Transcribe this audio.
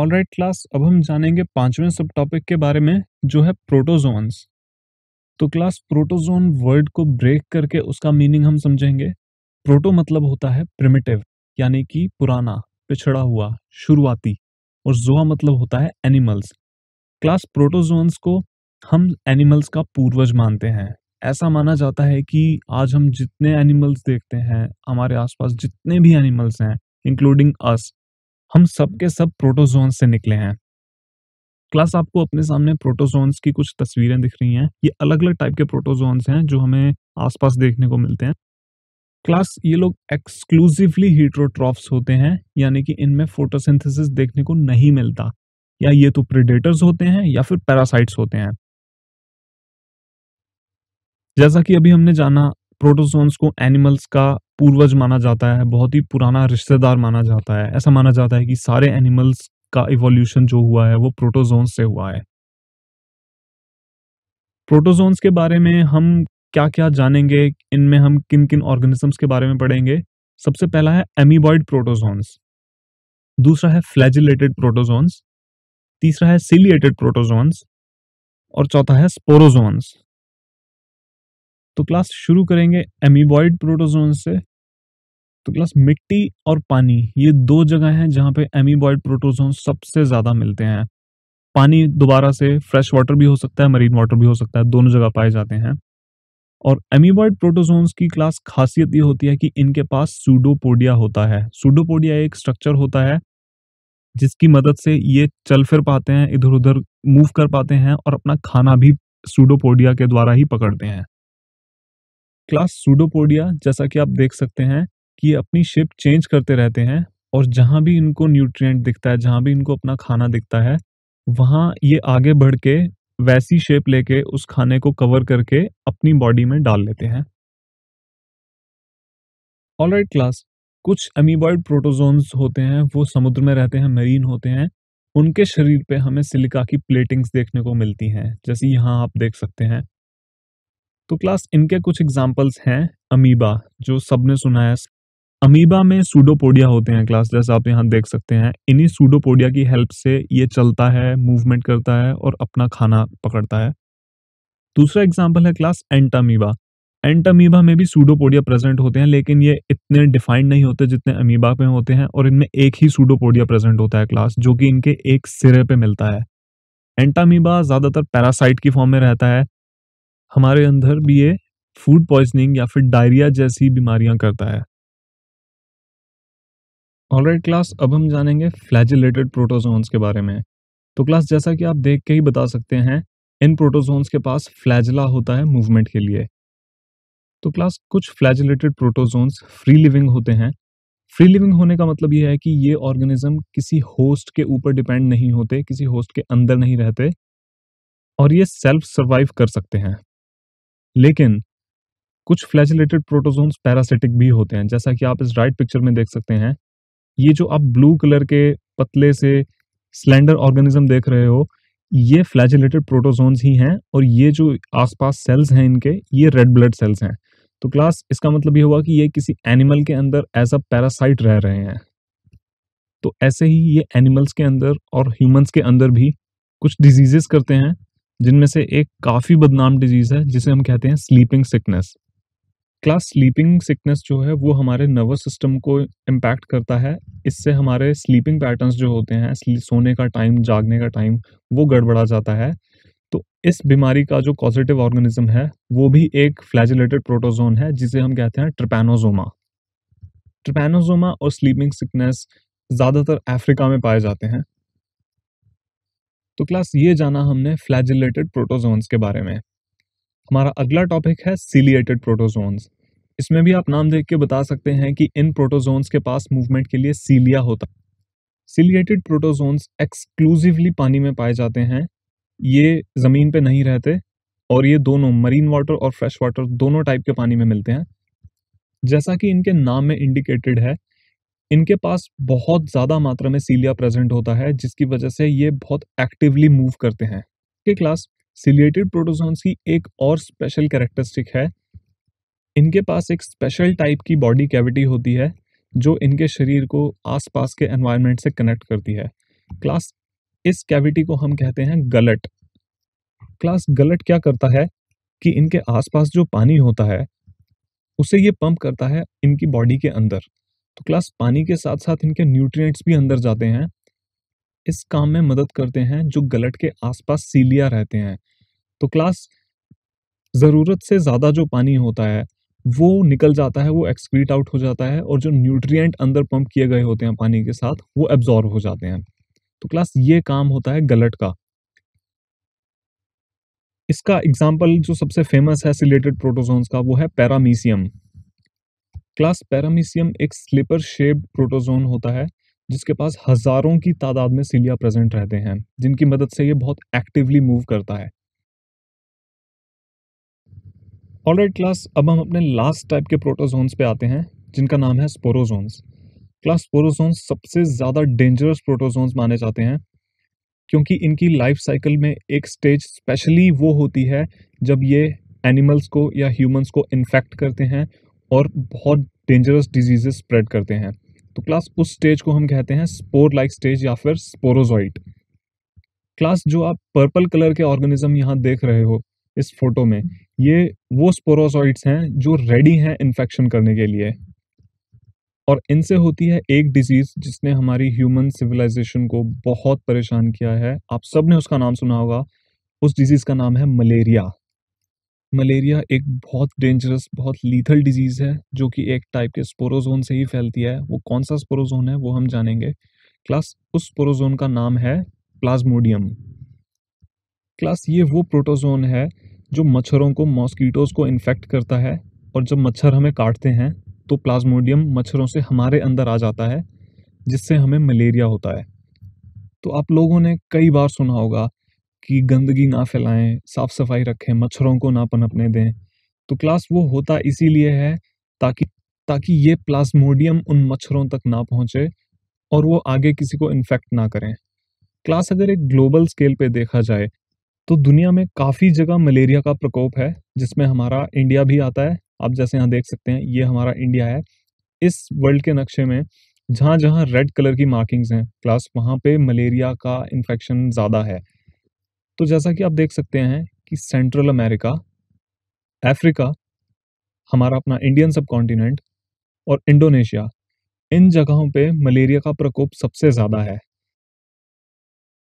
all right class अब हम जानेंगे पांचवें सब टॉपिक के बारे में जो है प्रोटोजोन्स तो क्लास प्रोटोजोन वर्ड को ब्रेक करके उसका मीनिंग हम समझेंगे प्रोटो मतलब होता है प्रिमिटिव यानी कि पुराना पिछड़ा हुआ शुरुआती और जोआ मतलब होता है एनिमल्स क्लास प्रोटोजोन्स को हम एनिमल्स का पूर्वज मानते हैं ऐसा माना जाता है कि आज हम जितने एनिमल्स देखते हैं हमारे आसपास जितने भी एनिमल्स हैं इंक्लूडिंग अस हम सब के सब प्रोटोजोन से निकले हैं क्लास आपको अपने सामने प्रोटोजोन्स की कुछ तस्वीरें दिख रही हैं ये अलग अलग टाइप के प्रोटोजोन्स हैं जो हमें आसपास देखने को मिलते हैं क्लास ये लोग एक्सक्लूसिवली हीट्रोट्रॉफ्स होते हैं यानी कि इनमें फोटोसिंथेसिस देखने को नहीं मिलता या ये तो प्रिडेटर्स होते हैं या फिर पैरासाइट्स होते हैं जैसा कि अभी हमने जाना प्रोटोजोन्स को एनिमल्स का पूर्वज माना जाता है बहुत ही पुराना रिश्तेदार माना जाता है ऐसा माना जाता है कि सारे एनिमल्स का इवोल्यूशन जो हुआ है वो प्रोटोजोन से हुआ है प्रोटोजोन्स के बारे में हम क्या क्या जानेंगे इनमें हम किन किन ऑर्गेनिजम्स के बारे में पढ़ेंगे सबसे पहला है एमीबॉइड प्रोटोजोन्स दूसरा है फ्लैजिलेटेड प्रोटोजोन्स तीसरा है सिलिएटेड प्रोटोजोन्स और चौथा है स्पोरोजोन्स तो क्लास शुरू करेंगे एमीबॉइड प्रोटोजोन से तो क्लास मिट्टी और पानी ये दो जगह हैं जहाँ पे एमीबॉयड प्रोटोजोन सबसे ज़्यादा मिलते हैं पानी दोबारा से फ्रेश वाटर भी हो सकता है मरीन वाटर भी हो सकता है दोनों जगह पाए जाते हैं और एमीबॉयड प्रोटोजोन्स की क्लास खासियत ये होती है कि इनके पास सूडोपोडिया होता है सूडोपोडिया एक स्ट्रक्चर होता है जिसकी मदद से ये चल फिर पाते हैं इधर उधर मूव कर पाते हैं और अपना खाना भी सूडोपोडिया के द्वारा ही पकड़ते हैं क्लास सूडोपोडिया जैसा कि आप देख सकते हैं कि अपनी शेप चेंज करते रहते हैं और जहाँ भी इनको न्यूट्रिएंट दिखता है जहाँ भी इनको अपना खाना दिखता है वहाँ ये आगे बढ़ के वैसी शेप लेके उस खाने को कवर करके अपनी बॉडी में डाल लेते हैं ऑल राइट क्लास कुछ अमीबॉइड प्रोटोजोन्स होते हैं वो समुद्र में रहते हैं मरीन होते हैं उनके शरीर पे हमें सिलिका की प्लेटिंग्स देखने को मिलती हैं जैसे यहाँ आप देख सकते हैं तो क्लास इनके कुछ एग्जाम्पल्स हैं अमीबा जो सबने सुना है अमीबा में सूडोपोडिया होते हैं क्लास जैसा आप यहाँ देख सकते हैं इन्हीं सूडोपोडिया की हेल्प से ये चलता है मूवमेंट करता है और अपना खाना पकड़ता है दूसरा एग्जाम्पल है क्लास एंटामीबा एंटामीबा में भी सूडोपोडिया प्रेजेंट होते हैं लेकिन ये इतने डिफाइंड नहीं होते जितने अमीबा में होते हैं और इनमें एक ही सूडोपोडिया प्रेजेंट होता है क्लास जो कि इनके एक सिरे पे मिलता है एंटामीबा ज़्यादातर पैरासाइट की फॉर्म में रहता है हमारे अंदर भी ये फूड पॉइजनिंग या फिर डायरिया जैसी बीमारियां करता है ऑलराइट क्लास अब हम जानेंगे फ्लैजिलेटेड प्रोटोजोन्स के बारे में तो क्लास जैसा कि आप देख के ही बता सकते हैं इन प्रोटोजोन्स के पास फ्लैजिला होता है मूवमेंट के लिए तो क्लास कुछ फ्लैजिलेटेड प्रोटोजोन्स फ्री लिविंग होते हैं फ्री लिविंग होने का मतलब यह है कि ये ऑर्गेनिज्म किसी होस्ट के ऊपर डिपेंड नहीं होते किसी होस्ट के अंदर नहीं रहते और ये सेल्फ सर्वाइव कर सकते हैं लेकिन कुछ फ्लैजिलेटेड प्रोटोजोन्स पैरासिटिक भी होते हैं जैसा कि आप इस राइट पिक्चर में देख सकते हैं ये जो आप ब्लू कलर के पतले से स्लेंडर ऑर्गेनिज्म देख रहे हो ये फ्लैजिलेटेड प्रोटोजोन्स ही हैं और ये जो आसपास सेल्स हैं इनके ये रेड ब्लड सेल्स हैं तो क्लास इसका मतलब ये हुआ कि ये किसी एनिमल के अंदर एज अ पैरासाइट रह रहे हैं तो ऐसे ही ये एनिमल्स के अंदर और ह्यूमंस के अंदर भी कुछ डिजीजेस करते हैं जिनमें से एक काफ़ी बदनाम डिजीज़ है जिसे हम कहते हैं sleeping sickness class sleeping sickness जो है वो हमारे नर्वस सिस्टम को इम्पैक्ट करता है इससे हमारे स्लीपिंग पैटर्न्स जो होते हैं सोने का टाइम जागने का टाइम वो गड़बड़ा जाता है तो इस बीमारी का जो कॉजिटिव ऑर्गेनिज्म है वो भी एक फ्लैजिलेटेड प्रोटोजोन है जिसे हम कहते हैं ट्रपेनोजोमा ट्रपेनोजोमा और स्लीपिंग सिकनेस ज़्यादातर अफ्रीका में पाए जाते हैं तो क्लास ये जाना हमने फ्लैजिलेटेड प्रोटोजोन्स के बारे में हमारा अगला टॉपिक है सीलिएटेड प्रोटोजोन्स इसमें भी आप नाम देख के बता सकते हैं कि इन प्रोटोजोन्स के पास मूवमेंट के लिए सीलिया होता है सीलिएटेड प्रोटोजोन्स एक्सक्लूसिवली पानी में पाए जाते हैं ये ज़मीन पे नहीं रहते और ये दोनों मरीन वाटर और फ्रेश वाटर दोनों टाइप के पानी में मिलते हैं जैसा कि इनके नाम में इंडिकेटेड है इनके पास बहुत ज़्यादा मात्रा में सीलिया प्रेजेंट होता है जिसकी वजह से ये बहुत एक्टिवली मूव करते हैं के क्लास सिलिएटेड प्रोटोसॉन्स की एक और स्पेशल कैरेक्टरिस्टिक है इनके पास एक स्पेशल टाइप की बॉडी कैविटी होती है जो इनके शरीर को आसपास के एनवायरनमेंट से कनेक्ट करती है क्लास इस कैविटी को हम कहते हैं गलट क्लास गलट क्या करता है कि इनके आसपास जो पानी होता है उसे ये पंप करता है इनकी बॉडी के अंदर तो क्लास पानी के साथ साथ इनके न्यूट्रिएंट्स भी अंदर जाते हैं इस काम में मदद करते हैं जो गलट के आसपास सीलिया रहते हैं तो क्लास ज़रूरत से ज़्यादा जो पानी होता है वो निकल जाता है वो एक्सक्रीट आउट हो जाता है और जो न्यूट्रिएंट अंदर पंप किए गए होते हैं पानी के साथ वो एब्जॉर्व हो जाते हैं तो क्लास ये काम होता है गलट का इसका एग्जाम्पल जो सबसे फेमस है सिलेटेड प्रोटोजोन्स का वो है पैरामीसियम क्लास पैरामीसियम एक स्लीपर शेप प्रोटोजोन होता है जिसके पास हज़ारों की तादाद में सीलिया प्रेजेंट रहते हैं जिनकी मदद से ये बहुत एक्टिवली मूव करता है ऑलराइट क्लास अब हम अपने लास्ट टाइप के प्रोटोजोन्स पे आते हैं जिनका नाम है स्पोरोजोन्स क्लास स्पोरोजोन्स सबसे ज़्यादा डेंजरस प्रोटोजोन्स माने जाते हैं क्योंकि इनकी लाइफ साइकिल में एक स्टेज स्पेशली वो होती है जब ये एनिमल्स को या ह्यूमंस को इन्फेक्ट करते हैं और बहुत डेंजरस डिजीजेस स्प्रेड करते हैं तो क्लास उस स्टेज को हम कहते हैं स्पोर लाइक स्टेज या फिर स्पोरोजॉइट क्लास जो आप पर्पल कलर के ऑर्गेनिज्म यहाँ देख रहे हो इस फोटो में ये वो स्पोरोजॉइट्स हैं जो रेडी हैं इन्फेक्शन करने के लिए और इनसे होती है एक डिजीज़ जिसने हमारी ह्यूमन सिविलाइजेशन को बहुत परेशान किया है आप सब ने उसका नाम सुना होगा उस डिजीज़ का नाम है मलेरिया मलेरिया एक बहुत डेंजरस बहुत लीथल डिजीज़ है जो कि एक टाइप के स्पोरोजोन से ही फैलती है वो कौन सा स्पोरोजोन है वो हम जानेंगे क्लास उस स्पोरोजोन का नाम है प्लाज्मोडियम क्लास ये वो प्रोटोजोन है जो मच्छरों को मॉस्कीटोज़ को इन्फेक्ट करता है और जब मच्छर हमें काटते हैं तो प्लाज्मोडियम मच्छरों से हमारे अंदर आ जाता है जिससे हमें मलेरिया होता है तो आप लोगों ने कई बार सुना होगा कि गंदगी ना फैलाएं साफ़ सफाई रखें मच्छरों को ना पनपने दें तो क्लास वो होता इसीलिए है ताकि ताकि ये प्लास्मोडियम उन मच्छरों तक ना पहुँचे और वो आगे किसी को इन्फेक्ट ना करें क्लास अगर एक ग्लोबल स्केल पे देखा जाए तो दुनिया में काफ़ी जगह मलेरिया का प्रकोप है जिसमें हमारा इंडिया भी आता है आप जैसे यहाँ देख सकते हैं ये हमारा इंडिया है इस वर्ल्ड के नक्शे में जहाँ जहाँ रेड कलर की मार्किंग्स हैं क्लास वहाँ पे मलेरिया का इन्फेक्शन ज़्यादा है तो जैसा कि आप देख सकते हैं कि सेंट्रल अमेरिका अफ्रीका हमारा अपना इंडियन सब कॉन्टिनेंट और इंडोनेशिया इन जगहों पे मलेरिया का प्रकोप सबसे ज़्यादा है